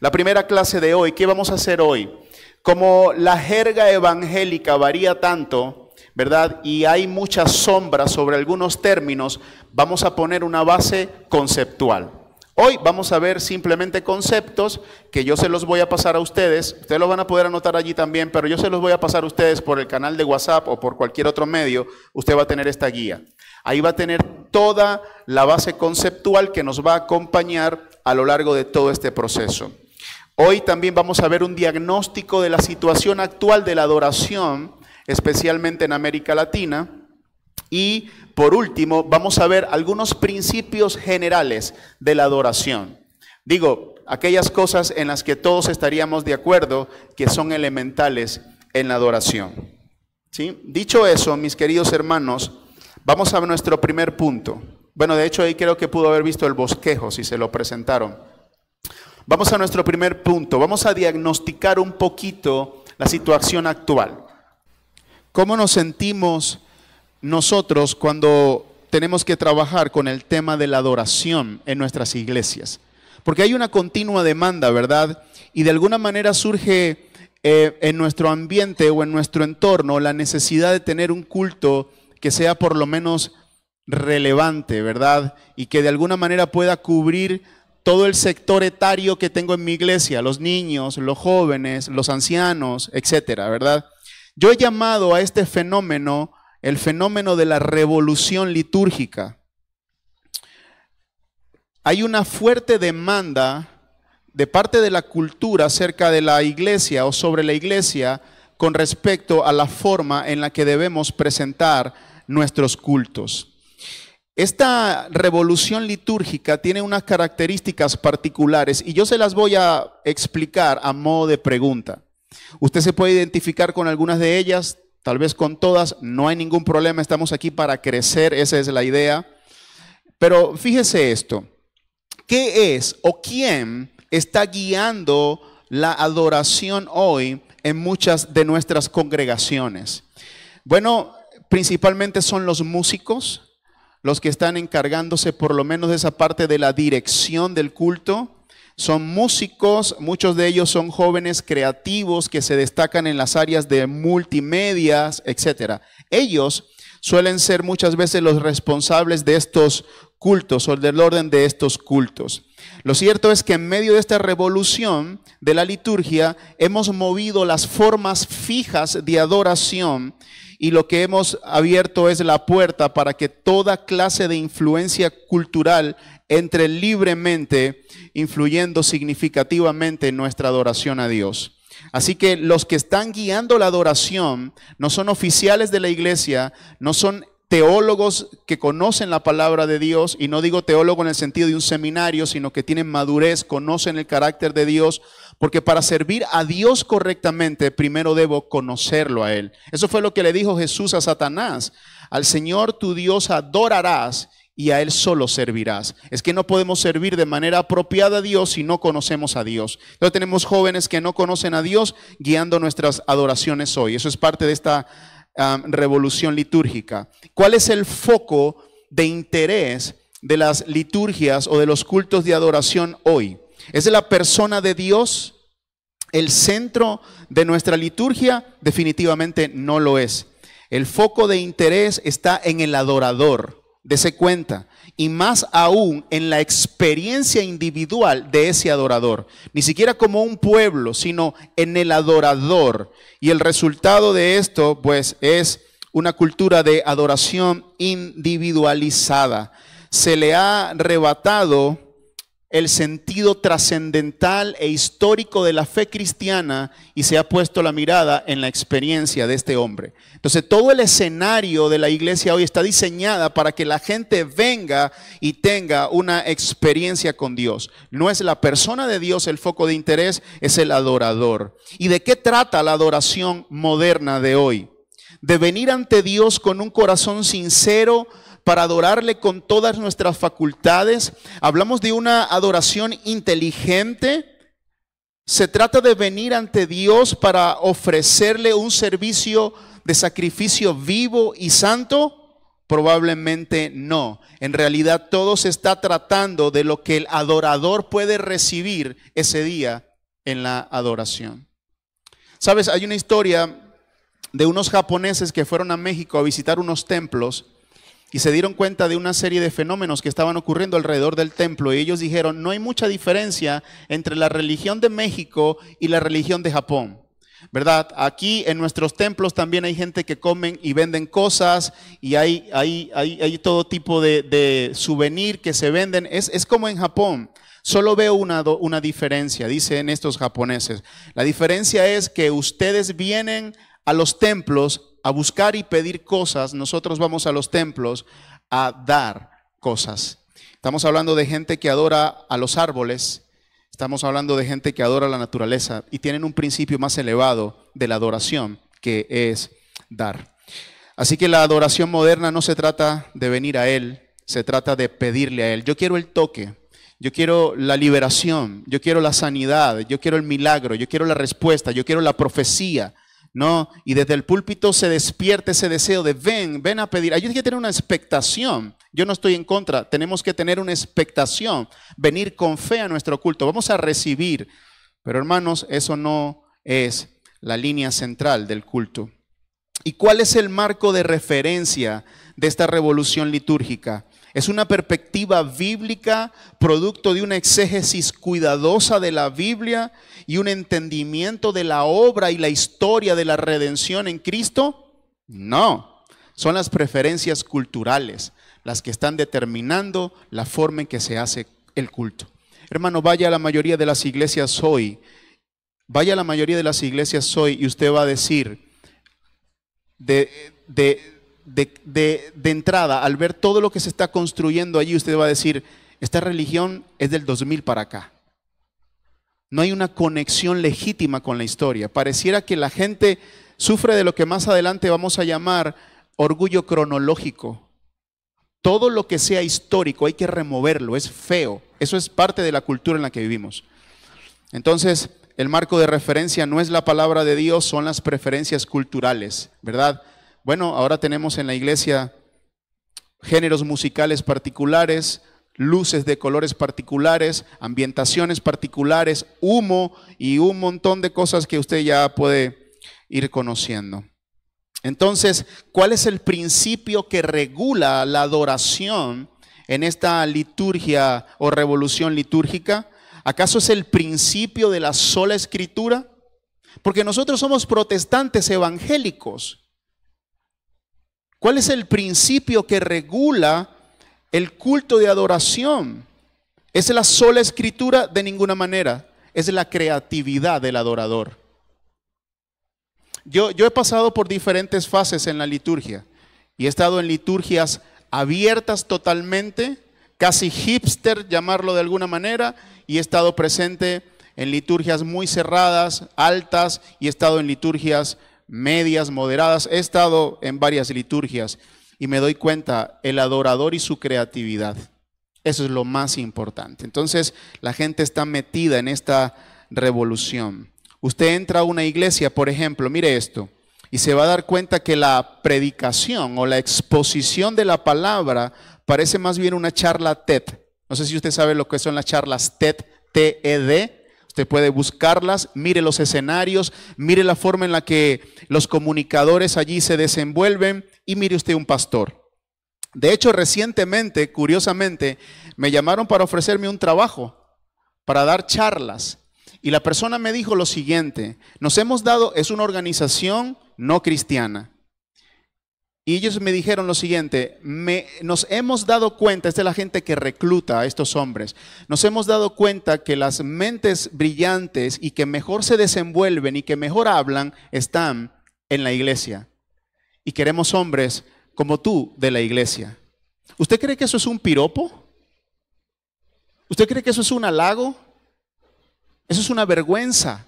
La primera clase de hoy, ¿qué vamos a hacer hoy? Como la jerga evangélica varía tanto, ¿verdad? Y hay muchas sombras sobre algunos términos, vamos a poner una base conceptual. Hoy vamos a ver simplemente conceptos que yo se los voy a pasar a ustedes. Ustedes lo van a poder anotar allí también, pero yo se los voy a pasar a ustedes por el canal de WhatsApp o por cualquier otro medio. Usted va a tener esta guía. Ahí va a tener toda la base conceptual que nos va a acompañar a lo largo de todo este proceso. Hoy también vamos a ver un diagnóstico de la situación actual de la adoración, especialmente en América Latina. Y por último, vamos a ver algunos principios generales de la adoración. Digo, aquellas cosas en las que todos estaríamos de acuerdo que son elementales en la adoración. Dicho eso, mis queridos hermanos, vamos a nuestro primer punto. Bueno, de hecho ahí creo que pudo haber visto el bosquejo si se lo presentaron. Vamos a nuestro primer punto. Vamos a diagnosticar un poquito la situación actual. ¿Cómo nos sentimos nosotros cuando tenemos que trabajar con el tema de la adoración en nuestras iglesias? Porque hay una continua demanda, ¿verdad? Y de alguna manera surge eh, en nuestro ambiente o en nuestro entorno la necesidad de tener un culto que sea por lo menos relevante, ¿verdad? Y que de alguna manera pueda cubrir todo el sector etario que tengo en mi iglesia, los niños, los jóvenes, los ancianos, etcétera, ¿verdad? Yo he llamado a este fenómeno el fenómeno de la revolución litúrgica. Hay una fuerte demanda de parte de la cultura acerca de la iglesia o sobre la iglesia con respecto a la forma en la que debemos presentar nuestros cultos. Esta revolución litúrgica tiene unas características particulares y yo se las voy a explicar a modo de pregunta. Usted se puede identificar con algunas de ellas, tal vez con todas, no hay ningún problema, estamos aquí para crecer, esa es la idea. Pero fíjese esto, ¿qué es o quién está guiando la adoración hoy en muchas de nuestras congregaciones? Bueno, principalmente son los músicos, los que están encargándose por lo menos de esa parte de la dirección del culto. Son músicos, muchos de ellos son jóvenes creativos que se destacan en las áreas de multimedia, etc. Ellos suelen ser muchas veces los responsables de estos cultos o del orden de estos cultos. Lo cierto es que en medio de esta revolución de la liturgia hemos movido las formas fijas de adoración y lo que hemos abierto es la puerta para que toda clase de influencia cultural entre libremente, influyendo significativamente en nuestra adoración a Dios. Así que los que están guiando la adoración no son oficiales de la iglesia, no son teólogos que conocen la palabra de Dios, y no digo teólogo en el sentido de un seminario, sino que tienen madurez, conocen el carácter de Dios, porque para servir a Dios correctamente, primero debo conocerlo a Él. Eso fue lo que le dijo Jesús a Satanás. Al Señor tu Dios adorarás y a Él solo servirás. Es que no podemos servir de manera apropiada a Dios si no conocemos a Dios. Entonces tenemos jóvenes que no conocen a Dios guiando nuestras adoraciones hoy. Eso es parte de esta revolución litúrgica? ¿Cuál es el foco de interés de las liturgias o de los cultos de adoración hoy? ¿Es la persona de Dios el centro de nuestra liturgia? Definitivamente no lo es. El foco de interés está en el adorador. Dese cuenta, y más aún en la experiencia individual de ese adorador. Ni siquiera como un pueblo, sino en el adorador. Y el resultado de esto, pues, es una cultura de adoración individualizada. Se le ha arrebatado el sentido trascendental e histórico de la fe cristiana y se ha puesto la mirada en la experiencia de este hombre. Entonces todo el escenario de la iglesia hoy está diseñada para que la gente venga y tenga una experiencia con Dios. No es la persona de Dios el foco de interés, es el adorador. ¿Y de qué trata la adoración moderna de hoy? De venir ante Dios con un corazón sincero, para adorarle con todas nuestras facultades. Hablamos de una adoración inteligente. Se trata de venir ante Dios para ofrecerle un servicio de sacrificio vivo y santo. Probablemente no. En realidad todo se está tratando de lo que el adorador puede recibir ese día en la adoración. Sabes, hay una historia de unos japoneses que fueron a México a visitar unos templos y se dieron cuenta de una serie de fenómenos que estaban ocurriendo alrededor del templo y ellos dijeron, no hay mucha diferencia entre la religión de México y la religión de Japón. ¿Verdad? Aquí en nuestros templos también hay gente que comen y venden cosas y hay, hay, todo tipo de, de, souvenir que se venden. Es, como en Japón. Solo veo una diferencia, dicen estos japoneses. La diferencia es que ustedes vienen a los templos a buscar y pedir cosas, nosotros vamos a los templos a dar cosas. Estamos hablando de gente que adora a los árboles, estamos hablando de gente que adora la naturaleza y tienen un principio más elevado de la adoración, que es dar. Así que la adoración moderna no se trata de venir a Él, se trata de pedirle a Él. Yo quiero el toque, yo quiero la liberación, yo quiero la sanidad, yo quiero el milagro, yo quiero la respuesta, yo quiero la profecía. No, y desde el púlpito se despierta ese deseo de ven, ven a pedir. Hay que tener una expectación. Yo no estoy en contra. Tenemos que tener una expectación. Venir con fe a nuestro culto. Vamos a recibir. Pero hermanos, eso no es la línea central del culto. ¿Y cuál es el marco de referencia de esta revolución litúrgica? Es una perspectiva bíblica, producto de una exégesis cuidadosa de la Biblia y un entendimiento de la obra y la historia de la redención en Cristo. No, son las preferencias culturales las que están determinando la forma en que se hace el culto. Hermano, vaya a la mayoría de las iglesias hoy, vaya a la mayoría de las iglesias hoy y usted va a decir, de, de, de, entrada, al ver todo lo que se está construyendo allí, usted va a decir, esta religión es del 2000 para acá. No hay una conexión legítima con la historia. Pareciera que la gente sufre de lo que más adelante vamos a llamar orgullo cronológico. Todo lo que sea histórico hay que removerlo, es feo. Eso es parte de la cultura en la que vivimos. Entonces, el marco de referencia no es la palabra de Dios, son las preferencias culturales, ¿verdad? Bueno, ahora tenemos en la iglesia géneros musicales particulares, luces de colores particulares, ambientaciones particulares, humo y un montón de cosas que usted ya puede ir conociendo. Entonces, ¿cuál es el principio que regula la adoración en esta liturgia o revolución litúrgica? ¿Acaso es el principio de la sola escritura? Porque nosotros somos protestantes evangélicos. ¿Cuál es el principio que regula el culto de adoración? Es la sola escritura de ninguna manera, es la creatividad del adorador. Yo, yo he pasado por diferentes fases en la liturgia y he estado en liturgias abiertas totalmente, casi hipster, llamarlo de alguna manera, y he estado presente en liturgias muy cerradas, altas, y he estado en liturgias medias, moderadas. He estado en varias liturgias y me doy cuenta, el adorador y su creatividad. Eso es lo más importante. Entonces, la gente está metida en esta revolución. Usted entra a una iglesia, por ejemplo, mire esto, y se va a dar cuenta que la predicación o la exposición de la palabra parece más bien una charla TED. No sé si usted sabe lo que son las charlas TED, TED, Usted puede buscarlas, mire los escenarios, mire la forma en la que los comunicadores allí se desenvuelven y mire usted un pastor. De hecho, recientemente, curiosamente, me llamaron para ofrecerme un trabajo, para dar charlas. Y la persona me dijo lo siguiente, nos hemos dado, es una organización no cristiana, y ellos me dijeron lo siguiente, nos hemos dado cuenta, esta es la gente que recluta a estos hombres, nos hemos dado cuenta que las mentes brillantes y que mejor se desenvuelven y que mejor hablan están en la iglesia. Y queremos hombres como tú de la iglesia. ¿Usted cree que eso es un piropo? ¿Usted cree que eso es un halago? Eso es una vergüenza.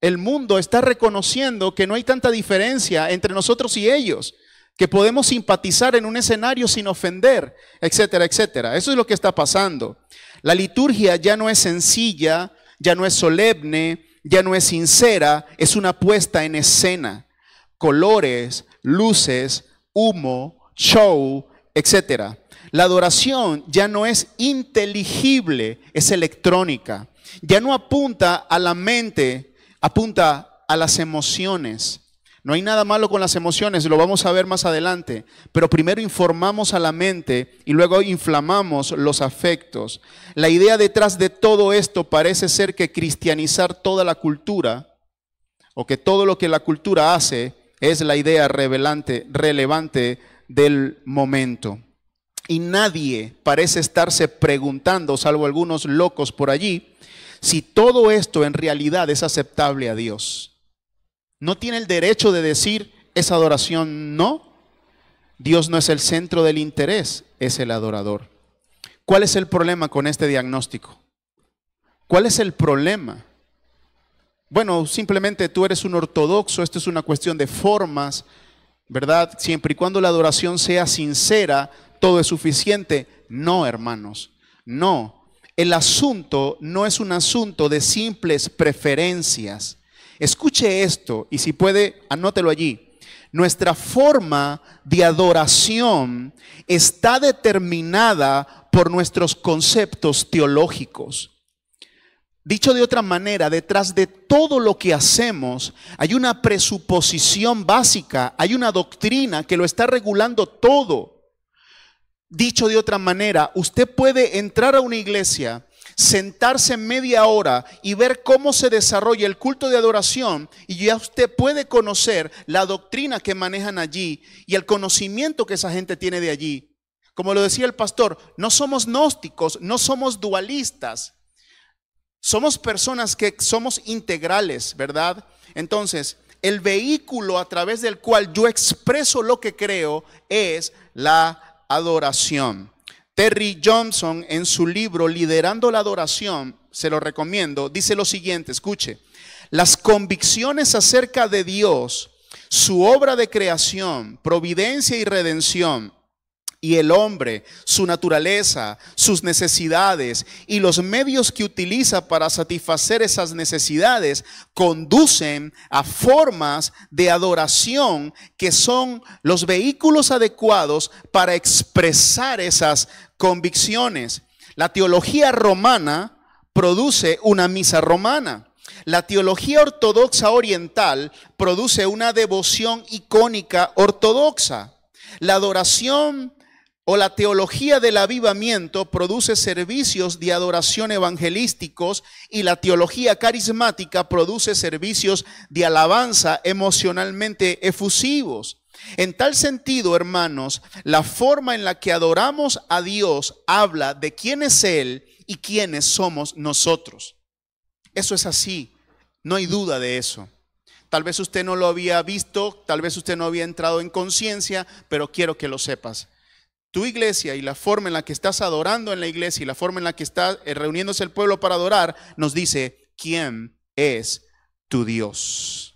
El mundo está reconociendo que no hay tanta diferencia entre nosotros y ellos, que podemos simpatizar en un escenario sin ofender, etcétera, etcétera. Eso es lo que está pasando. La liturgia ya no es sencilla, ya no es solemne, ya no es sincera, es una puesta en escena. Colores, luces, humo, show, etcétera. La adoración ya no es inteligible, es electrónica. Ya no apunta a la mente apunta a las emociones. No hay nada malo con las emociones, lo vamos a ver más adelante, pero primero informamos a la mente y luego inflamamos los afectos. La idea detrás de todo esto parece ser que cristianizar toda la cultura, o que todo lo que la cultura hace, es la idea revelante, relevante del momento. Y nadie parece estarse preguntando, salvo algunos locos por allí, si todo esto en realidad es aceptable a Dios. No tiene el derecho de decir esa adoración no. Dios no es el centro del interés, es el adorador. ¿Cuál es el problema con este diagnóstico? ¿Cuál es el problema? Bueno, simplemente tú eres un ortodoxo, esto es una cuestión de formas, ¿verdad? Siempre y cuando la adoración sea sincera, todo es suficiente. No, hermanos, no el asunto no es un asunto de simples preferencias. Escuche esto y si puede, anótelo allí. Nuestra forma de adoración está determinada por nuestros conceptos teológicos. Dicho de otra manera, detrás de todo lo que hacemos hay una presuposición básica, hay una doctrina que lo está regulando todo. Dicho de otra manera, usted puede entrar a una iglesia, sentarse media hora y ver cómo se desarrolla el culto de adoración y ya usted puede conocer la doctrina que manejan allí y el conocimiento que esa gente tiene de allí. Como lo decía el pastor, no somos gnósticos, no somos dualistas. Somos personas que somos integrales, ¿verdad? Entonces, el vehículo a través del cual yo expreso lo que creo es la adoración. Terry Johnson en su libro Liderando la Adoración, se lo recomiendo, dice lo siguiente, escuche, las convicciones acerca de Dios, su obra de creación, providencia y redención, y el hombre, su naturaleza, sus necesidades y los medios que utiliza para satisfacer esas necesidades conducen a formas de adoración que son los vehículos adecuados para expresar esas convicciones. La teología romana produce una misa romana. La teología ortodoxa oriental produce una devoción icónica ortodoxa. La adoración o la teología del avivamiento produce servicios de adoración evangelísticos y la teología carismática produce servicios de alabanza emocionalmente efusivos. En tal sentido, hermanos, la forma en la que adoramos a Dios habla de quién es Él y quiénes somos nosotros. Eso es así, no hay duda de eso. Tal vez usted no lo había visto, tal vez usted no había entrado en conciencia, pero quiero que lo sepas tu iglesia y la forma en la que estás adorando en la iglesia y la forma en la que está eh, reuniéndose el pueblo para adorar, nos dice, ¿quién es tu Dios?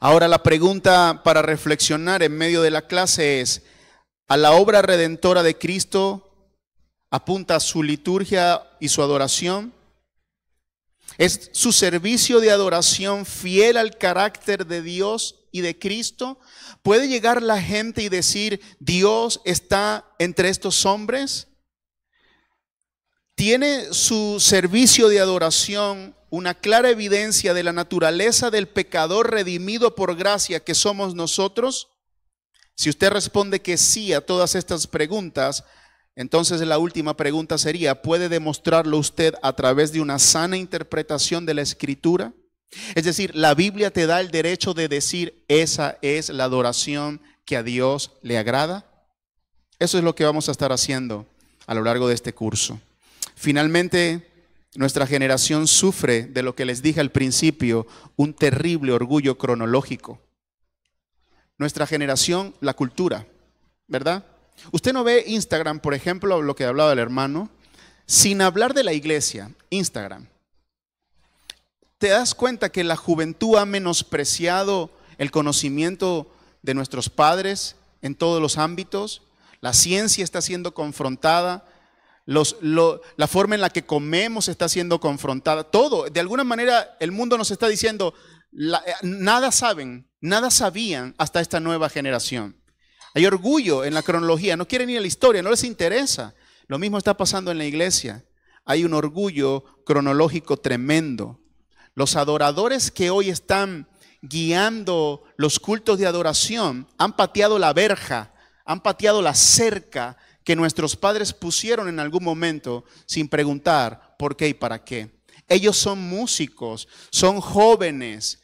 Ahora la pregunta para reflexionar en medio de la clase es, ¿a la obra redentora de Cristo apunta su liturgia y su adoración? ¿Es su servicio de adoración fiel al carácter de Dios y de Cristo? ¿Puede llegar la gente y decir, Dios está entre estos hombres? ¿Tiene su servicio de adoración una clara evidencia de la naturaleza del pecador redimido por gracia que somos nosotros? Si usted responde que sí a todas estas preguntas, entonces la última pregunta sería, ¿puede demostrarlo usted a través de una sana interpretación de la escritura? Es decir, la Biblia te da el derecho de decir, esa es la adoración que a Dios le agrada. Eso es lo que vamos a estar haciendo a lo largo de este curso. Finalmente, nuestra generación sufre de lo que les dije al principio, un terrible orgullo cronológico. Nuestra generación, la cultura, ¿verdad? Usted no ve Instagram, por ejemplo, lo que ha hablado el hermano, sin hablar de la iglesia, Instagram te das cuenta que la juventud ha menospreciado el conocimiento de nuestros padres en todos los ámbitos, la ciencia está siendo confrontada, la forma en la que comemos está siendo confrontada, todo, de alguna manera el mundo nos está diciendo, eh, nada saben, nada sabían hasta esta nueva generación. Hay orgullo en la cronología, no quieren ir a la historia, no les interesa. Lo mismo está pasando en la iglesia. Hay un orgullo cronológico tremendo. Los adoradores que hoy están guiando los cultos de adoración han pateado la verja, han pateado la cerca que nuestros padres pusieron en algún momento sin preguntar por qué y para qué. Ellos son músicos, son jóvenes,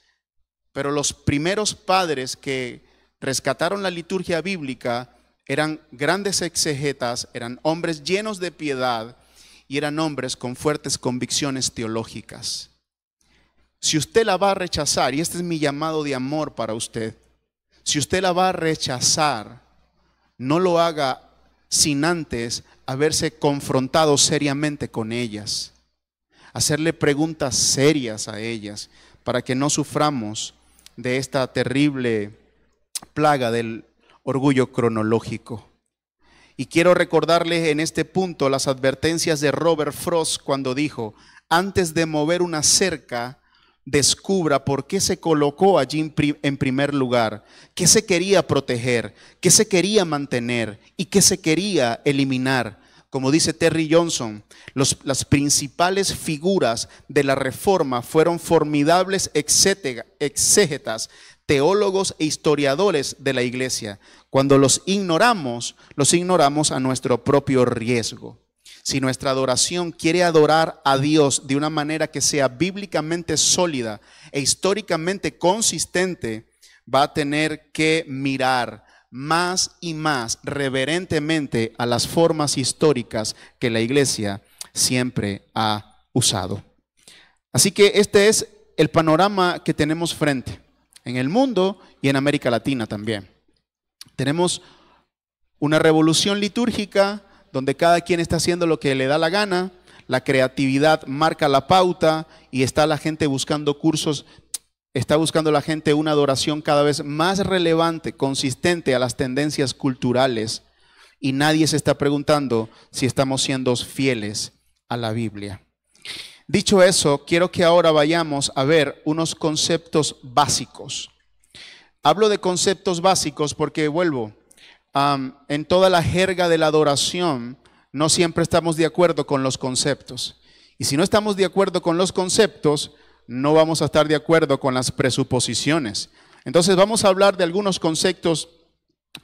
pero los primeros padres que rescataron la liturgia bíblica eran grandes exegetas, eran hombres llenos de piedad y eran hombres con fuertes convicciones teológicas. Si usted la va a rechazar, y este es mi llamado de amor para usted, si usted la va a rechazar, no lo haga sin antes haberse confrontado seriamente con ellas, hacerle preguntas serias a ellas, para que no suframos de esta terrible plaga del orgullo cronológico. Y quiero recordarle en este punto las advertencias de Robert Frost cuando dijo, antes de mover una cerca, descubra por qué se colocó allí en primer lugar, qué se quería proteger, qué se quería mantener y qué se quería eliminar. Como dice Terry Johnson, las principales figuras de la reforma fueron formidables exégetas, teólogos e historiadores de la iglesia. Cuando los ignoramos, los ignoramos a nuestro propio riesgo. Si nuestra adoración quiere adorar a Dios de una manera que sea bíblicamente sólida e históricamente consistente, va a tener que mirar más y más reverentemente a las formas históricas que la iglesia siempre ha usado. Así que este es el panorama que tenemos frente en el mundo y en América Latina también. Tenemos una revolución litúrgica donde cada quien está haciendo lo que le da la gana, la creatividad marca la pauta y está la gente buscando cursos, está buscando la gente una adoración cada vez más relevante, consistente a las tendencias culturales y nadie se está preguntando si estamos siendo fieles a la Biblia. Dicho eso, quiero que ahora vayamos a ver unos conceptos básicos. Hablo de conceptos básicos porque vuelvo, Um, en toda la jerga de la adoración, no siempre estamos de acuerdo con los conceptos. Y si no estamos de acuerdo con los conceptos, no vamos a estar de acuerdo con las presuposiciones. Entonces vamos a hablar de algunos conceptos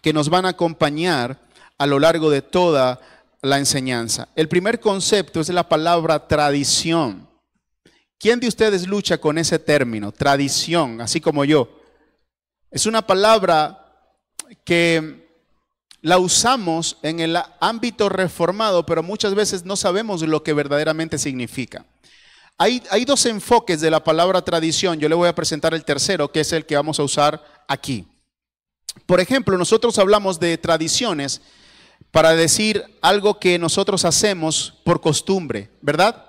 que nos van a acompañar a lo largo de toda la enseñanza. El primer concepto es la palabra tradición. ¿Quién de ustedes lucha con ese término, tradición, así como yo? Es una palabra que la usamos en el ámbito reformado, pero muchas veces no sabemos lo que verdaderamente significa. Hay, dos enfoques de la palabra tradición. Yo le voy a presentar el tercero, que es el que vamos a usar aquí. Por ejemplo, nosotros hablamos de tradiciones para decir algo que nosotros hacemos por costumbre, ¿verdad?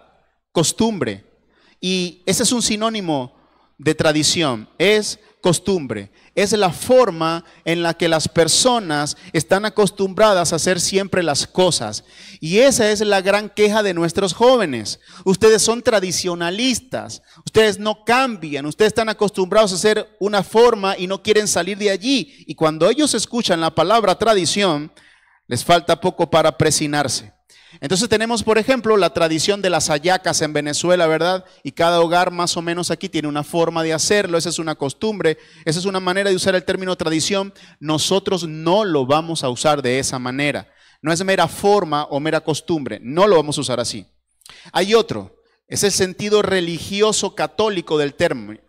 Costumbre. Y ese es un sinónimo de tradición, es costumbre, es la forma en la que las personas están acostumbradas a hacer siempre las cosas. Y esa es la gran queja de nuestros jóvenes. Ustedes son tradicionalistas, ustedes no cambian, ustedes están acostumbrados a hacer una forma y no quieren salir de allí. Y cuando ellos escuchan la palabra tradición, les falta poco para presinarse. Entonces tenemos, por ejemplo, la tradición de las ayacas en Venezuela, ¿verdad? Y cada hogar más o menos aquí tiene una forma de hacerlo, esa es una costumbre, esa es una manera de usar el término tradición. Nosotros no lo vamos a usar de esa manera. No es mera forma o mera costumbre, no lo vamos a usar así. Hay otro, es el sentido religioso católico del,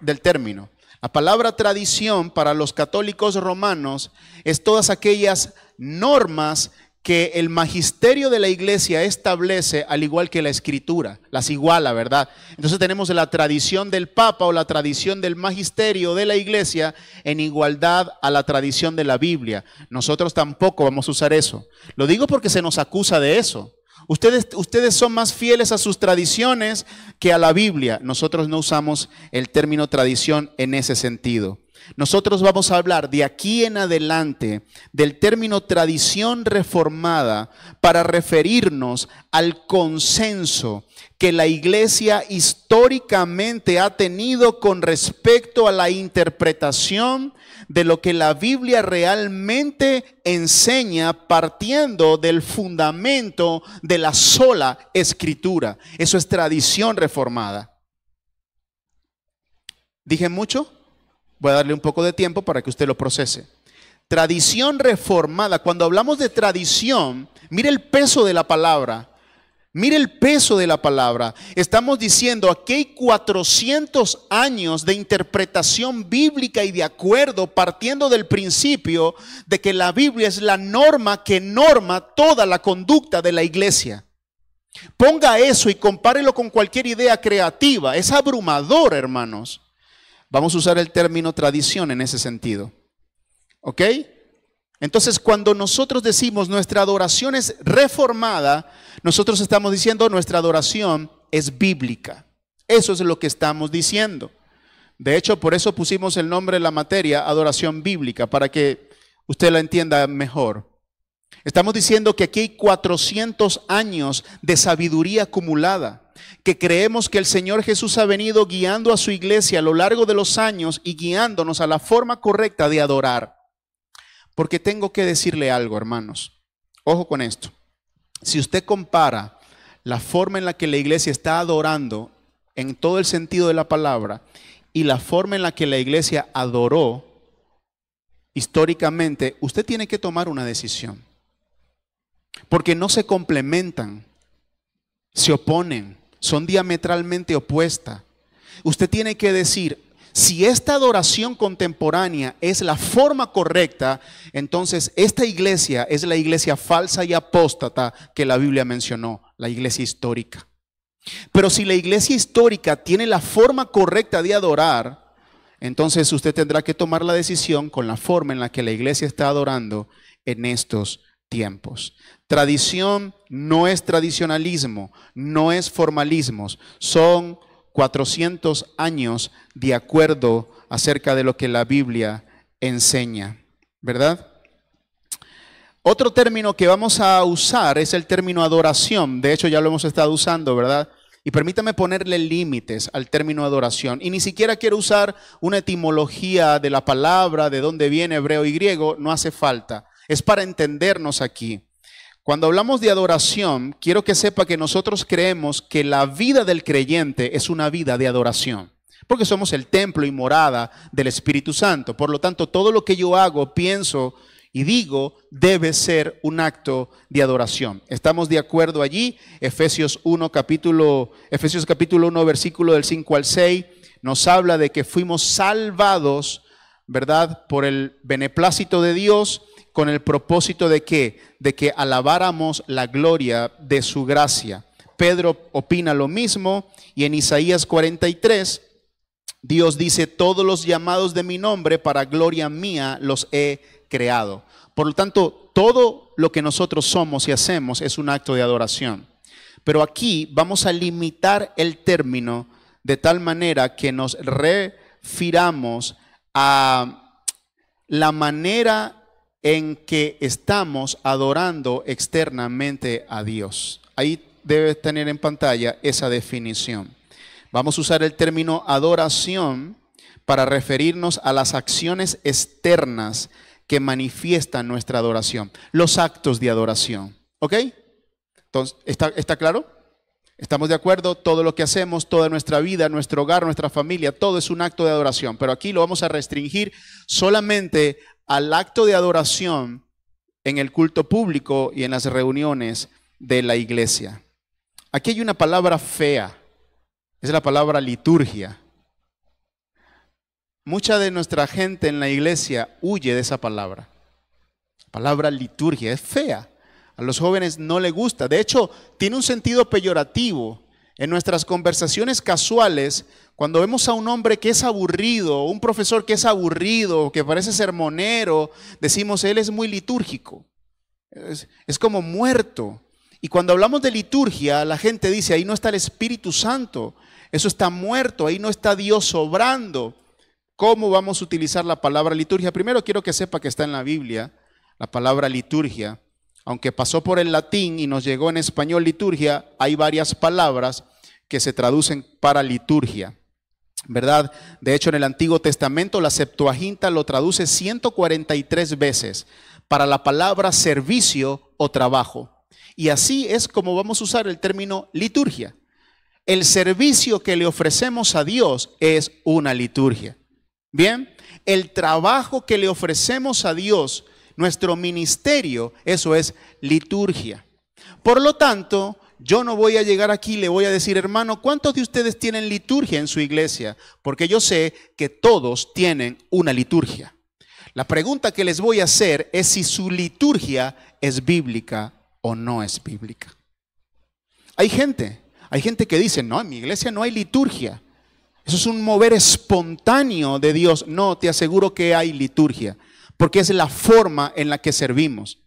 del término. La palabra tradición para los católicos romanos es todas aquellas normas que el magisterio de la iglesia establece, al igual que la escritura, las iguala, ¿verdad? Entonces tenemos la tradición del Papa o la tradición del magisterio de la iglesia en igualdad a la tradición de la Biblia. Nosotros tampoco vamos a usar eso. Lo digo porque se nos acusa de eso. Ustedes, ustedes son más fieles a sus tradiciones que a la Biblia. Nosotros no usamos el término tradición en ese sentido. Nosotros vamos a hablar de aquí en adelante del término tradición reformada para referirnos al consenso que la iglesia históricamente ha tenido con respecto a la interpretación de lo que la Biblia realmente enseña partiendo del fundamento de la sola escritura. Eso es tradición reformada. ¿Dije mucho? Voy a darle un poco de tiempo para que usted lo procese. Tradición reformada. Cuando hablamos de tradición, mire el peso de la palabra. Mire el peso de la palabra. Estamos diciendo, aquí hay 400 años de interpretación bíblica y de acuerdo, partiendo del principio de que la Biblia es la norma que norma toda la conducta de la iglesia. Ponga eso y compárelo con cualquier idea creativa. Es abrumador, hermanos. Vamos a usar el término tradición en ese sentido. ¿Ok? Entonces, cuando nosotros decimos nuestra adoración es reformada, nosotros estamos diciendo nuestra adoración es bíblica. Eso es lo que estamos diciendo. De hecho, por eso pusimos el nombre de la materia adoración bíblica, para que usted la entienda mejor. Estamos diciendo que aquí hay 400 años de sabiduría acumulada que creemos que el Señor Jesús ha venido guiando a su iglesia a lo largo de los años y guiándonos a la forma correcta de adorar. Porque tengo que decirle algo, hermanos. Ojo con esto. Si usted compara la forma en la que la iglesia está adorando en todo el sentido de la palabra y la forma en la que la iglesia adoró históricamente, usted tiene que tomar una decisión. Porque no se complementan, se oponen son diametralmente opuestas. Usted tiene que decir, si esta adoración contemporánea es la forma correcta, entonces esta iglesia es la iglesia falsa y apóstata que la Biblia mencionó, la iglesia histórica. Pero si la iglesia histórica tiene la forma correcta de adorar, entonces usted tendrá que tomar la decisión con la forma en la que la iglesia está adorando en estos tiempos. Tradición no es tradicionalismo, no es formalismos, son 400 años de acuerdo acerca de lo que la Biblia enseña, ¿verdad? Otro término que vamos a usar es el término adoración, de hecho ya lo hemos estado usando, ¿verdad? Y permítame ponerle límites al término adoración. Y ni siquiera quiero usar una etimología de la palabra, de dónde viene hebreo y griego, no hace falta es para entendernos aquí. Cuando hablamos de adoración, quiero que sepa que nosotros creemos que la vida del creyente es una vida de adoración, porque somos el templo y morada del Espíritu Santo. Por lo tanto, todo lo que yo hago, pienso y digo, debe ser un acto de adoración. ¿Estamos de acuerdo allí? Efesios 1 capítulo Efesios capítulo 1 versículo del 5 al 6 nos habla de que fuimos salvados, ¿verdad? Por el beneplácito de Dios con el propósito de que De que alabáramos la gloria de su gracia. Pedro opina lo mismo y en Isaías 43 Dios dice, todos los llamados de mi nombre para gloria mía los he creado. Por lo tanto, todo lo que nosotros somos y hacemos es un acto de adoración. Pero aquí vamos a limitar el término de tal manera que nos refiramos a la manera en que estamos adorando externamente a Dios. Ahí debes tener en pantalla esa definición. Vamos a usar el término adoración para referirnos a las acciones externas que manifiestan nuestra adoración, los actos de adoración. ¿Ok? Entonces, ¿está, está claro? ¿Estamos de acuerdo? Todo lo que hacemos, toda nuestra vida, nuestro hogar, nuestra familia, todo es un acto de adoración, pero aquí lo vamos a restringir solamente al acto de adoración en el culto público y en las reuniones de la iglesia. Aquí hay una palabra fea, es la palabra liturgia. Mucha de nuestra gente en la iglesia huye de esa palabra. La palabra liturgia es fea. A los jóvenes no le gusta. De hecho, tiene un sentido peyorativo en nuestras conversaciones casuales, cuando vemos a un hombre que es aburrido, un profesor que es aburrido, que parece sermonero, decimos, él es muy litúrgico, es, es, como muerto. Y cuando hablamos de liturgia, la gente dice, ahí no está el Espíritu Santo, eso está muerto, ahí no está Dios sobrando. ¿Cómo vamos a utilizar la palabra liturgia? Primero quiero que sepa que está en la Biblia la palabra liturgia. Aunque pasó por el latín y nos llegó en español liturgia, hay varias palabras que se traducen para liturgia. ¿Verdad? De hecho, en el Antiguo Testamento la Septuaginta lo traduce 143 veces para la palabra servicio o trabajo. Y así es como vamos a usar el término liturgia. El servicio que le ofrecemos a Dios es una liturgia. Bien, el trabajo que le ofrecemos a Dios nuestro ministerio, eso es liturgia. Por lo tanto, yo no voy a llegar aquí y le voy a decir, hermano, ¿cuántos de ustedes tienen liturgia en su iglesia? Porque yo sé que todos tienen una liturgia. La pregunta que les voy a hacer es si su liturgia es bíblica o no es bíblica. Hay gente, hay gente que dice, no, en mi iglesia no hay liturgia. Eso es un mover espontáneo de Dios. No, te aseguro que hay liturgia porque es la forma en la que servimos.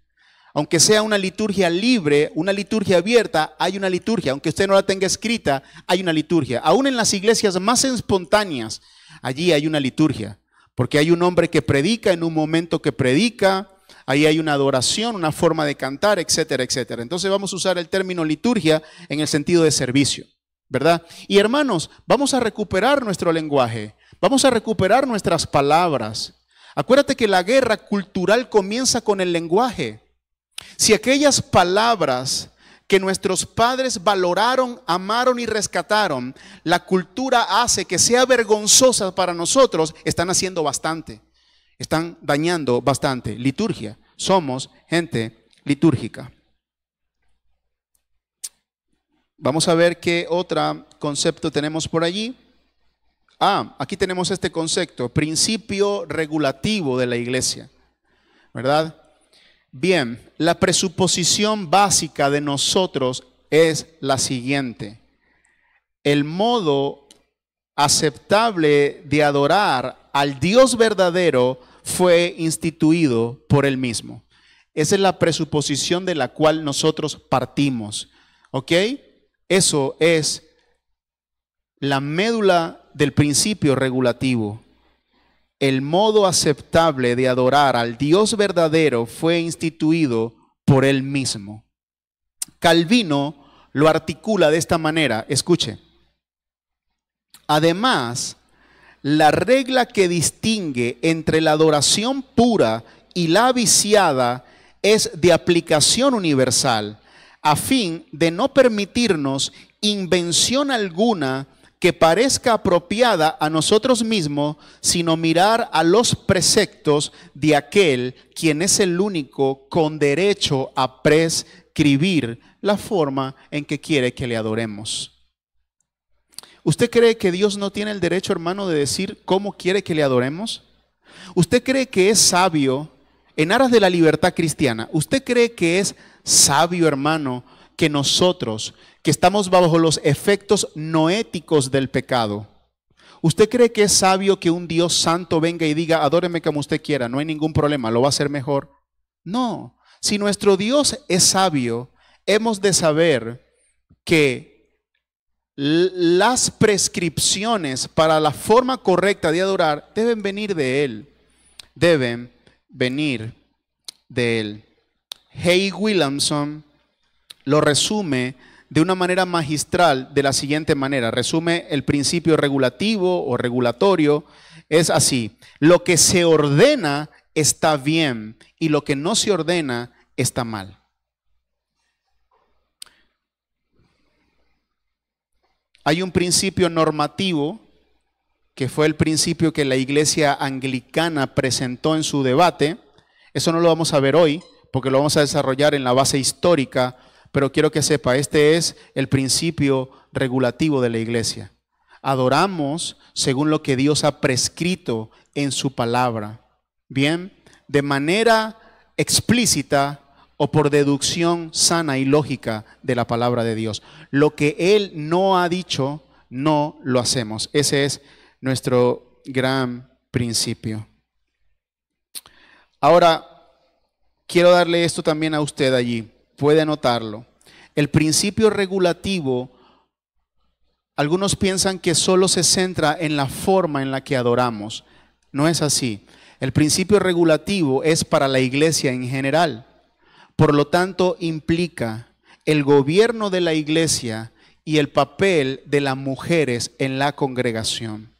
Aunque sea una liturgia libre, una liturgia abierta, hay una liturgia. Aunque usted no la tenga escrita, hay una liturgia. Aún en las iglesias más espontáneas, allí hay una liturgia. Porque hay un hombre que predica en un momento que predica, ahí hay una adoración, una forma de cantar, etcétera, etcétera. Entonces vamos a usar el término liturgia en el sentido de servicio, ¿verdad? Y hermanos, vamos a recuperar nuestro lenguaje, vamos a recuperar nuestras palabras, Acuérdate que la guerra cultural comienza con el lenguaje. Si aquellas palabras que nuestros padres valoraron, amaron y rescataron, la cultura hace que sea vergonzosa para nosotros, están haciendo bastante, están dañando bastante. Liturgia, somos gente litúrgica. Vamos a ver qué otro concepto tenemos por allí. Ah, aquí tenemos este concepto, principio regulativo de la iglesia, ¿verdad? Bien, la presuposición básica de nosotros es la siguiente. El modo aceptable de adorar al Dios verdadero fue instituido por él mismo. Esa es la presuposición de la cual nosotros partimos. ¿Ok? Eso es la médula del principio regulativo. El modo aceptable de adorar al Dios verdadero fue instituido por él mismo. Calvino lo articula de esta manera, escuche. Además, la regla que distingue entre la adoración pura y la viciada es de aplicación universal, a fin de no permitirnos invención alguna que parezca apropiada a nosotros mismos, sino mirar a los preceptos de aquel quien es el único con derecho a prescribir la forma en que quiere que le adoremos. ¿Usted cree que Dios no tiene el derecho, hermano, de decir cómo quiere que le adoremos? ¿Usted cree que es sabio, en aras de la libertad cristiana, usted cree que es sabio, hermano, que nosotros, que estamos bajo los efectos noéticos del pecado. ¿Usted cree que es sabio que un Dios santo venga y diga, adóreme como usted quiera, no hay ningún problema, lo va a hacer mejor? No, si nuestro Dios es sabio, hemos de saber que las prescripciones para la forma correcta de adorar deben venir de Él. Deben venir de Él. Hey Williamson lo resume de una manera magistral de la siguiente manera. Resume el principio regulativo o regulatorio. Es así, lo que se ordena está bien y lo que no se ordena está mal. Hay un principio normativo que fue el principio que la iglesia anglicana presentó en su debate. Eso no lo vamos a ver hoy porque lo vamos a desarrollar en la base histórica pero quiero que sepa, este es el principio regulativo de la iglesia. Adoramos según lo que Dios ha prescrito en su palabra. Bien, de manera explícita o por deducción sana y lógica de la palabra de Dios. Lo que Él no ha dicho, no lo hacemos. Ese es nuestro gran principio. Ahora, quiero darle esto también a usted allí puede notarlo. El principio regulativo, algunos piensan que solo se centra en la forma en la que adoramos. No es así. El principio regulativo es para la iglesia en general. Por lo tanto, implica el gobierno de la iglesia y el papel de las mujeres en la congregación.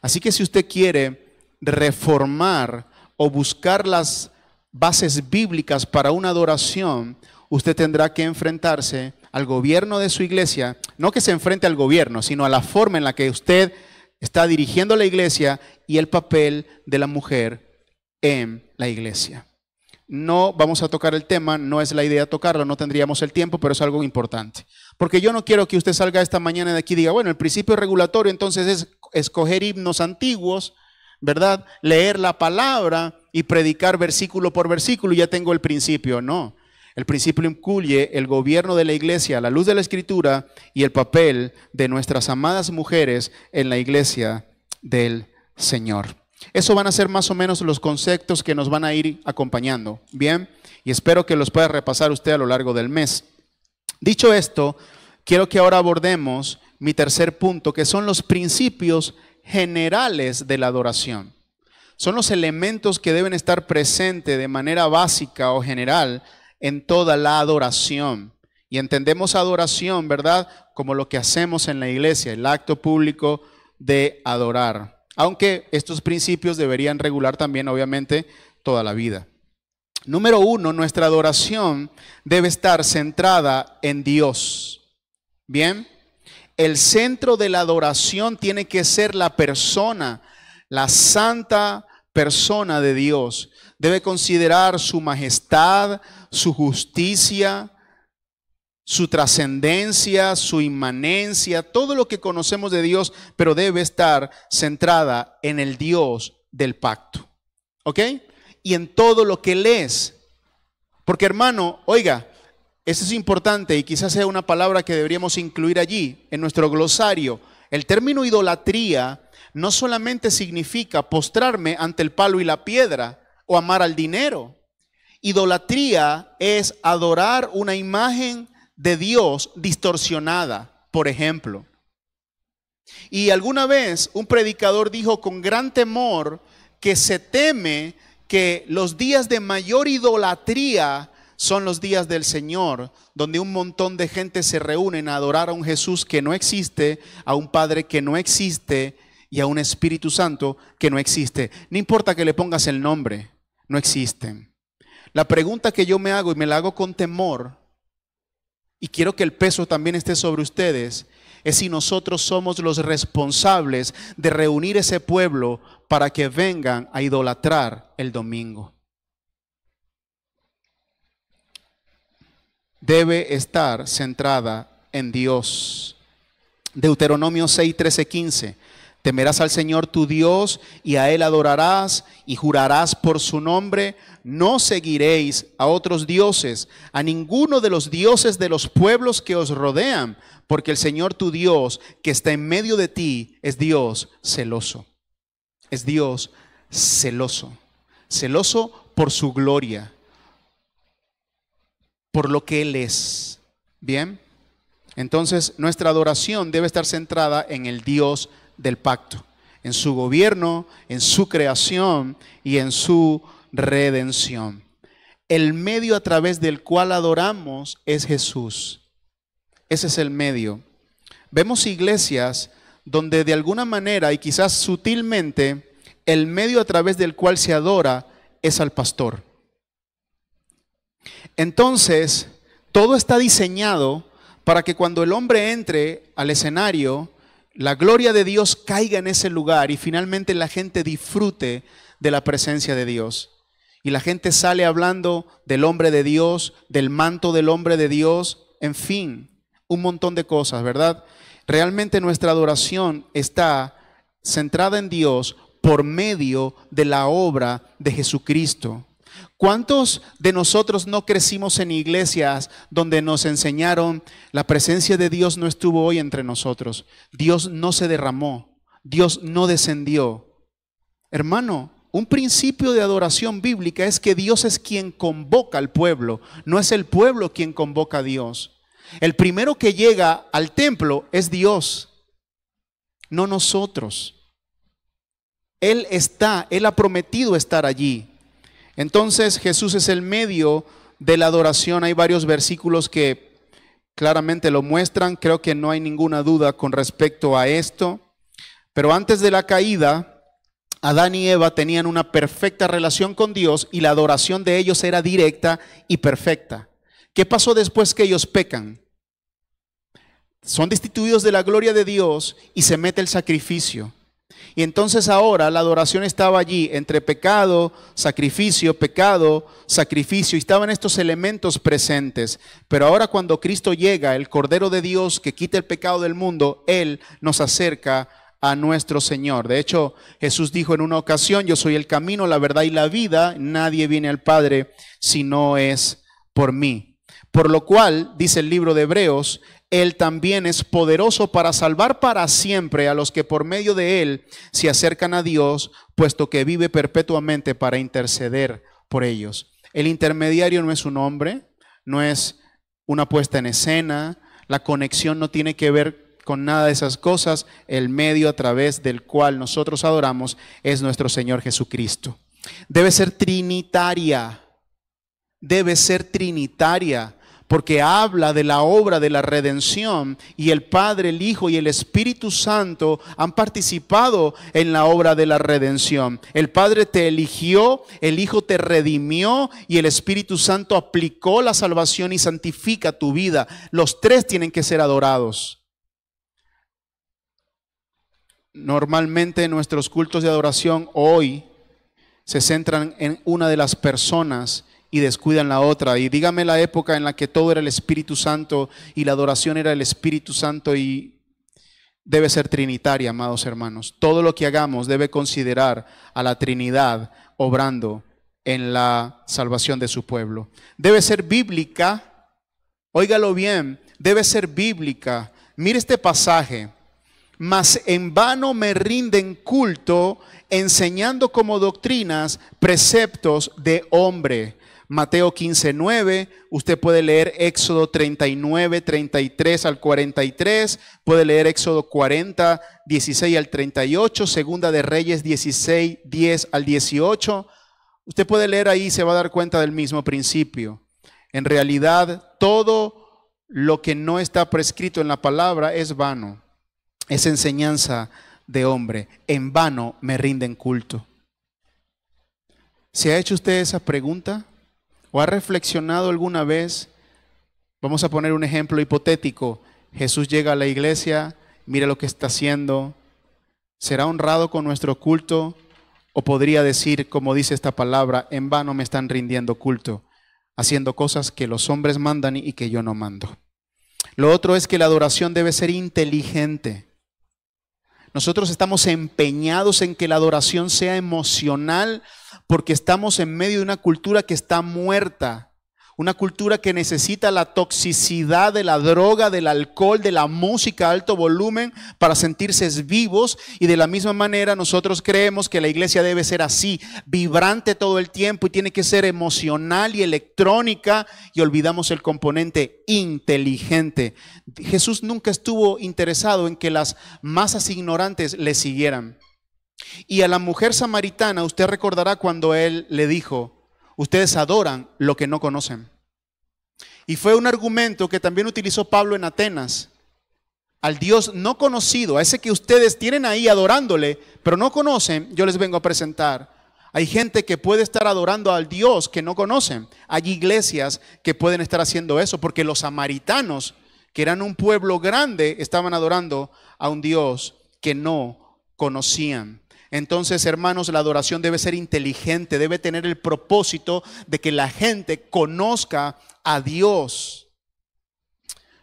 Así que si usted quiere reformar o buscar las bases bíblicas para una adoración, usted tendrá que enfrentarse al gobierno de su iglesia, no que se enfrente al gobierno, sino a la forma en la que usted está dirigiendo la iglesia y el papel de la mujer en la iglesia. No vamos a tocar el tema, no es la idea tocarlo, no tendríamos el tiempo, pero es algo importante. Porque yo no quiero que usted salga esta mañana de aquí y diga, bueno, el principio regulatorio entonces es escoger himnos antiguos, ¿verdad? Leer la palabra y predicar versículo por versículo ya tengo el principio. No, el principio incluye el gobierno de la iglesia, la luz de la escritura y el papel de nuestras amadas mujeres en la iglesia del Señor. Eso van a ser más o menos los conceptos que nos van a ir acompañando. Bien, y espero que los pueda repasar usted a lo largo del mes. Dicho esto, quiero que ahora abordemos mi tercer punto, que son los principios generales de la adoración son los elementos que deben estar presentes de manera básica o general en toda la adoración. Y entendemos adoración, ¿verdad? Como lo que hacemos en la iglesia, el acto público de adorar. Aunque estos principios deberían regular también, obviamente, toda la vida. Número uno, nuestra adoración debe estar centrada en Dios. Bien, el centro de la adoración tiene que ser la persona, la santa persona de Dios. Debe considerar su majestad, su justicia, su trascendencia, su inmanencia, todo lo que conocemos de Dios, pero debe estar centrada en el Dios del pacto. ¿Ok? Y en todo lo que lees, Porque hermano, oiga, esto es importante y quizás sea una palabra que deberíamos incluir allí, en nuestro glosario. El término idolatría no solamente significa postrarme ante el palo y la piedra o amar al dinero. Idolatría es adorar una imagen de Dios distorsionada, por ejemplo. Y alguna vez un predicador dijo con gran temor que se teme que los días de mayor idolatría son los días del Señor, donde un montón de gente se reúnen a adorar a un Jesús que no existe, a un Padre que no existe y a un Espíritu Santo que no existe. No importa que le pongas el nombre, no existen. La pregunta que yo me hago y me la hago con temor, y quiero que el peso también esté sobre ustedes, es si nosotros somos los responsables de reunir ese pueblo para que vengan a idolatrar el domingo. Debe estar centrada en Dios. Deuteronomio 6, 13, 15. Temerás al Señor tu Dios y a Él adorarás y jurarás por su nombre. No seguiréis a otros dioses, a ninguno de los dioses de los pueblos que os rodean, porque el Señor tu Dios, que está en medio de ti, es Dios celoso. Es Dios celoso. Celoso por su gloria, por lo que Él es. Bien. Entonces, nuestra adoración debe estar centrada en el Dios del pacto, en su gobierno, en su creación y en su redención. El medio a través del cual adoramos es Jesús. Ese es el medio. Vemos iglesias donde de alguna manera y quizás sutilmente el medio a través del cual se adora es al pastor. Entonces, todo está diseñado para que cuando el hombre entre al escenario, la gloria de Dios caiga en ese lugar y finalmente la gente disfrute de la presencia de Dios. Y la gente sale hablando del hombre de Dios, del manto del hombre de Dios, en fin, un montón de cosas, ¿verdad? Realmente nuestra adoración está centrada en Dios por medio de la obra de Jesucristo. ¿Cuántos de nosotros no crecimos en iglesias donde nos enseñaron la presencia de Dios no estuvo hoy entre nosotros? Dios no se derramó, Dios no descendió. Hermano, un principio de adoración bíblica es que Dios es quien convoca al pueblo, no es el pueblo quien convoca a Dios. El primero que llega al templo es Dios, no nosotros. Él está, Él ha prometido estar allí. Entonces Jesús es el medio de la adoración. Hay varios versículos que claramente lo muestran. Creo que no hay ninguna duda con respecto a esto. Pero antes de la caída, Adán y Eva tenían una perfecta relación con Dios y la adoración de ellos era directa y perfecta. ¿Qué pasó después que ellos pecan? Son destituidos de la gloria de Dios y se mete el sacrificio. Y entonces ahora la adoración estaba allí, entre pecado, sacrificio, pecado, sacrificio, y estaban estos elementos presentes. Pero ahora cuando Cristo llega, el Cordero de Dios que quita el pecado del mundo, Él nos acerca a nuestro Señor. De hecho, Jesús dijo en una ocasión, yo soy el camino, la verdad y la vida, nadie viene al Padre si no es por mí. Por lo cual, dice el libro de Hebreos, él también es poderoso para salvar para siempre a los que por medio de Él se acercan a Dios, puesto que vive perpetuamente para interceder por ellos. El intermediario no es un hombre, no es una puesta en escena, la conexión no tiene que ver con nada de esas cosas, el medio a través del cual nosotros adoramos es nuestro Señor Jesucristo. Debe ser trinitaria, debe ser trinitaria porque habla de la obra de la redención y el Padre, el Hijo y el Espíritu Santo han participado en la obra de la redención. El Padre te eligió, el Hijo te redimió y el Espíritu Santo aplicó la salvación y santifica tu vida. Los tres tienen que ser adorados. Normalmente nuestros cultos de adoración hoy se centran en una de las personas y descuidan la otra. Y dígame la época en la que todo era el Espíritu Santo y la adoración era el Espíritu Santo y debe ser trinitaria, amados hermanos. Todo lo que hagamos debe considerar a la Trinidad obrando en la salvación de su pueblo. Debe ser bíblica, óigalo bien, debe ser bíblica. Mire este pasaje. Mas en vano me rinden culto enseñando como doctrinas preceptos de hombre Mateo 15, 9, usted puede leer Éxodo 39, 33 al 43, puede leer Éxodo 40, 16 al 38, Segunda de Reyes 16, 10 al 18. Usted puede leer ahí y se va a dar cuenta del mismo principio. En realidad, todo lo que no está prescrito en la palabra es vano, es enseñanza de hombre. En vano me rinden culto. ¿Se ha hecho usted esa pregunta? ¿O ha reflexionado alguna vez? Vamos a poner un ejemplo hipotético. Jesús llega a la iglesia, mira lo que está haciendo. ¿Será honrado con nuestro culto? ¿O podría decir, como dice esta palabra, en vano me están rindiendo culto, haciendo cosas que los hombres mandan y que yo no mando? Lo otro es que la adoración debe ser inteligente. Nosotros estamos empeñados en que la adoración sea emocional porque estamos en medio de una cultura que está muerta una cultura que necesita la toxicidad de la droga, del alcohol, de la música a alto volumen para sentirse vivos. Y de la misma manera nosotros creemos que la iglesia debe ser así, vibrante todo el tiempo y tiene que ser emocional y electrónica. Y olvidamos el componente inteligente. Jesús nunca estuvo interesado en que las masas ignorantes le siguieran. Y a la mujer samaritana, usted recordará cuando él le dijo, ustedes adoran lo que no conocen. Y fue un argumento que también utilizó Pablo en Atenas. Al Dios no conocido, a ese que ustedes tienen ahí adorándole, pero no conocen, yo les vengo a presentar. Hay gente que puede estar adorando al Dios que no conocen. Hay iglesias que pueden estar haciendo eso, porque los samaritanos, que eran un pueblo grande, estaban adorando a un Dios que no conocían. Entonces, hermanos, la adoración debe ser inteligente, debe tener el propósito de que la gente conozca a Dios.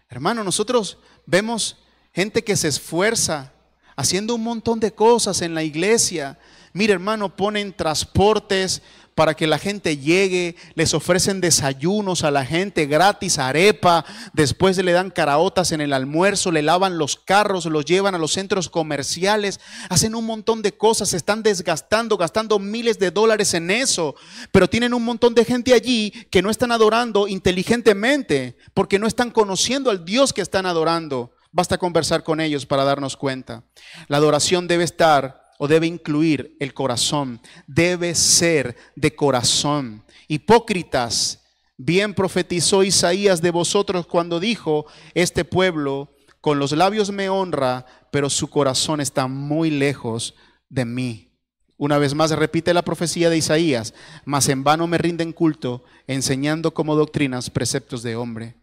Hermano, nosotros vemos gente que se esfuerza haciendo un montón de cosas en la iglesia. Mira, hermano, ponen transportes para que la gente llegue, les ofrecen desayunos a la gente gratis, arepa, después le dan caraotas en el almuerzo, le lavan los carros, los llevan a los centros comerciales, hacen un montón de cosas, se están desgastando, gastando miles de dólares en eso, pero tienen un montón de gente allí que no están adorando inteligentemente, porque no están conociendo al Dios que están adorando. Basta conversar con ellos para darnos cuenta. La adoración debe estar o debe incluir el corazón, debe ser de corazón. Hipócritas, bien profetizó Isaías de vosotros cuando dijo, este pueblo con los labios me honra, pero su corazón está muy lejos de mí. Una vez más repite la profecía de Isaías, mas en vano me rinden culto, enseñando como doctrinas preceptos de hombre.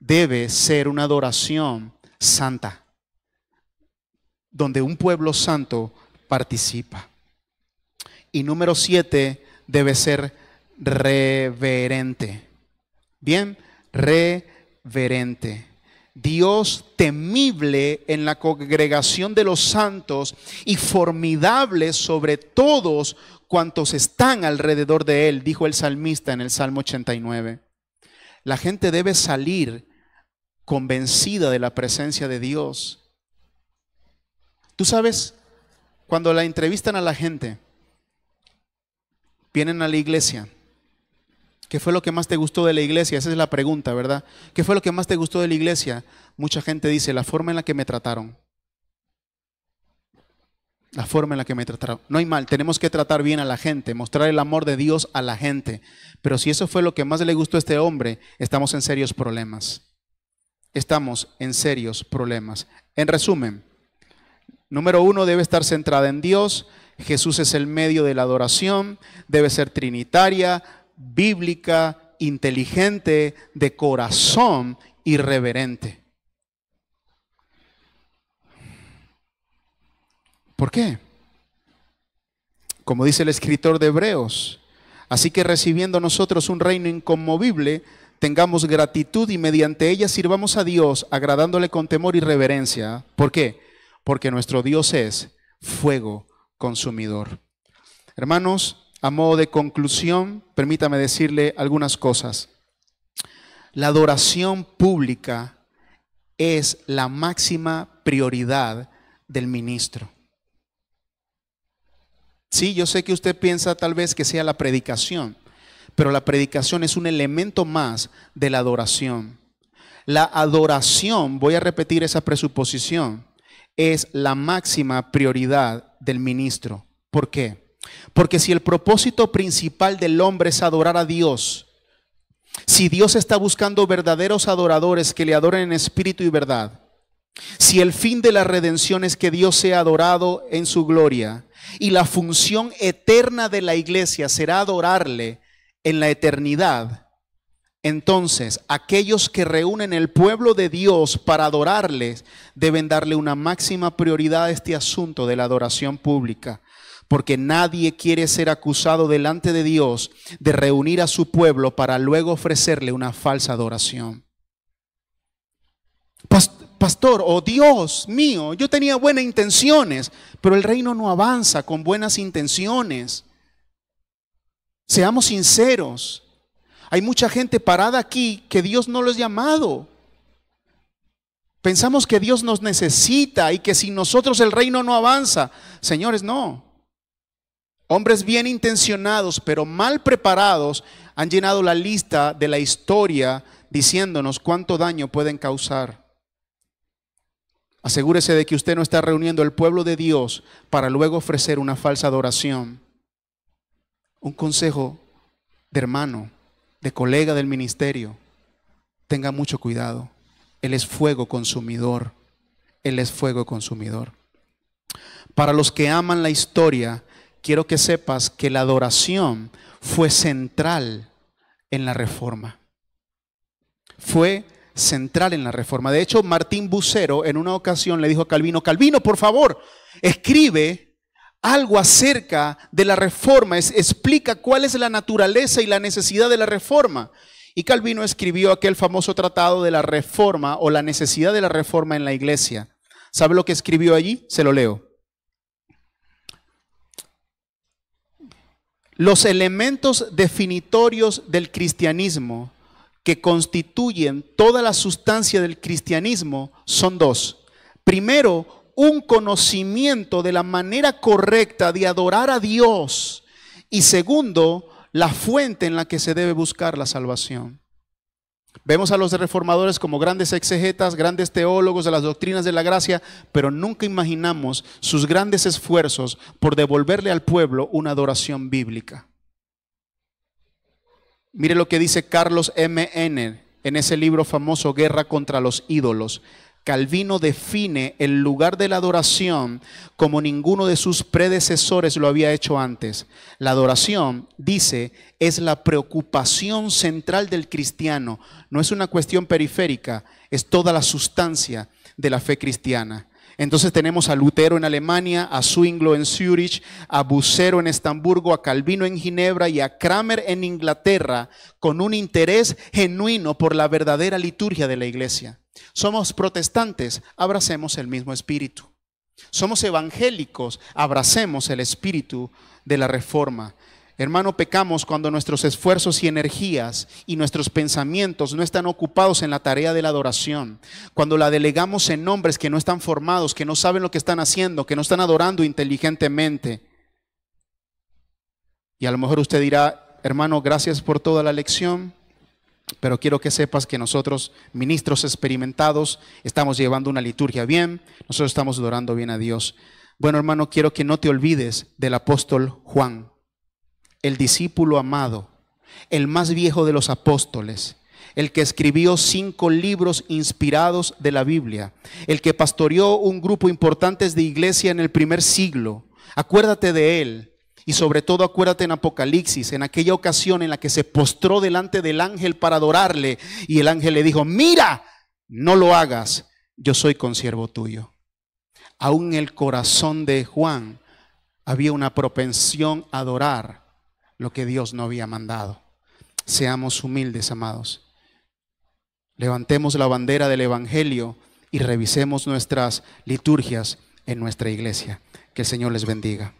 Debe ser una adoración santa, donde un pueblo santo participa. Y número siete, debe ser reverente. Bien, reverente. Dios temible en la congregación de los santos y formidable sobre todos cuantos están alrededor de él, dijo el salmista en el Salmo 89. La gente debe salir convencida de la presencia de Dios. Tú sabes, cuando la entrevistan a la gente, vienen a la iglesia. ¿Qué fue lo que más te gustó de la iglesia? Esa es la pregunta, ¿verdad? ¿Qué fue lo que más te gustó de la iglesia? Mucha gente dice, la forma en la que me trataron. La forma en la que me trataron. No hay mal, tenemos que tratar bien a la gente, mostrar el amor de Dios a la gente. Pero si eso fue lo que más le gustó a este hombre, estamos en serios problemas. Estamos en serios problemas. En resumen, Número uno, debe estar centrada en Dios. Jesús es el medio de la adoración. Debe ser trinitaria, bíblica, inteligente, de corazón y reverente. ¿Por qué? Como dice el escritor de Hebreos, así que recibiendo nosotros un reino inconmovible, tengamos gratitud y mediante ella sirvamos a Dios, agradándole con temor y reverencia. ¿Por qué? porque nuestro Dios es fuego consumidor. Hermanos, a modo de conclusión, permítame decirle algunas cosas. La adoración pública es la máxima prioridad del ministro. Sí, yo sé que usted piensa tal vez que sea la predicación, pero la predicación es un elemento más de la adoración. La adoración, voy a repetir esa presuposición, es la máxima prioridad del ministro. ¿Por qué? Porque si el propósito principal del hombre es adorar a Dios, si Dios está buscando verdaderos adoradores que le adoren en espíritu y verdad, si el fin de la redención es que Dios sea adorado en su gloria y la función eterna de la iglesia será adorarle en la eternidad, entonces, aquellos que reúnen el pueblo de Dios para adorarles deben darle una máxima prioridad a este asunto de la adoración pública, porque nadie quiere ser acusado delante de Dios de reunir a su pueblo para luego ofrecerle una falsa adoración. Pastor, oh Dios mío, yo tenía buenas intenciones, pero el reino no avanza con buenas intenciones. Seamos sinceros. Hay mucha gente parada aquí que Dios no los ha llamado. Pensamos que Dios nos necesita y que sin nosotros el reino no avanza. Señores, no. Hombres bien intencionados, pero mal preparados, han llenado la lista de la historia diciéndonos cuánto daño pueden causar. Asegúrese de que usted no está reuniendo el pueblo de Dios para luego ofrecer una falsa adoración. Un consejo de hermano de colega del ministerio, tenga mucho cuidado. Él es fuego consumidor. Él es fuego consumidor. Para los que aman la historia, quiero que sepas que la adoración fue central en la reforma. Fue central en la reforma. De hecho, Martín Bucero en una ocasión le dijo a Calvino, Calvino, por favor, escribe algo acerca de la reforma, explica cuál es la naturaleza y la necesidad de la reforma. Y Calvino escribió aquel famoso tratado de la reforma o la necesidad de la reforma en la iglesia. ¿Sabe lo que escribió allí? Se lo leo. Los elementos definitorios del cristianismo que constituyen toda la sustancia del cristianismo son dos. Primero, un conocimiento de la manera correcta de adorar a Dios y segundo, la fuente en la que se debe buscar la salvación. Vemos a los reformadores como grandes exegetas, grandes teólogos de las doctrinas de la gracia, pero nunca imaginamos sus grandes esfuerzos por devolverle al pueblo una adoración bíblica. Mire lo que dice Carlos M. N. en ese libro famoso Guerra contra los ídolos. Calvino define el lugar de la adoración como ninguno de sus predecesores lo había hecho antes. La adoración, dice, es la preocupación central del cristiano, no es una cuestión periférica, es toda la sustancia de la fe cristiana. Entonces tenemos a Lutero en Alemania, a Zwinglo en Zurich, a Bucero en Estamburgo, a Calvino en Ginebra y a Kramer en Inglaterra con un interés genuino por la verdadera liturgia de la iglesia. Somos protestantes, abracemos el mismo espíritu. Somos evangélicos, abracemos el espíritu de la reforma. Hermano, pecamos cuando nuestros esfuerzos y energías y nuestros pensamientos no están ocupados en la tarea de la adoración, cuando la delegamos en hombres que no están formados, que no saben lo que están haciendo, que no están adorando inteligentemente. Y a lo mejor usted dirá, hermano, gracias por toda la lección, pero quiero que sepas que nosotros, ministros experimentados, estamos llevando una liturgia bien, nosotros estamos adorando bien a Dios. Bueno, hermano, quiero que no te olvides del apóstol Juan el discípulo amado, el más viejo de los apóstoles, el que escribió cinco libros inspirados de la Biblia, el que pastoreó un grupo importante de iglesia en el primer siglo. Acuérdate de él y sobre todo acuérdate en Apocalipsis, en aquella ocasión en la que se postró delante del ángel para adorarle y el ángel le dijo, mira, no lo hagas, yo soy consiervo tuyo. Aún en el corazón de Juan había una propensión a adorar lo que Dios no había mandado. Seamos humildes, amados. Levantemos la bandera del Evangelio y revisemos nuestras liturgias en nuestra iglesia. Que el Señor les bendiga.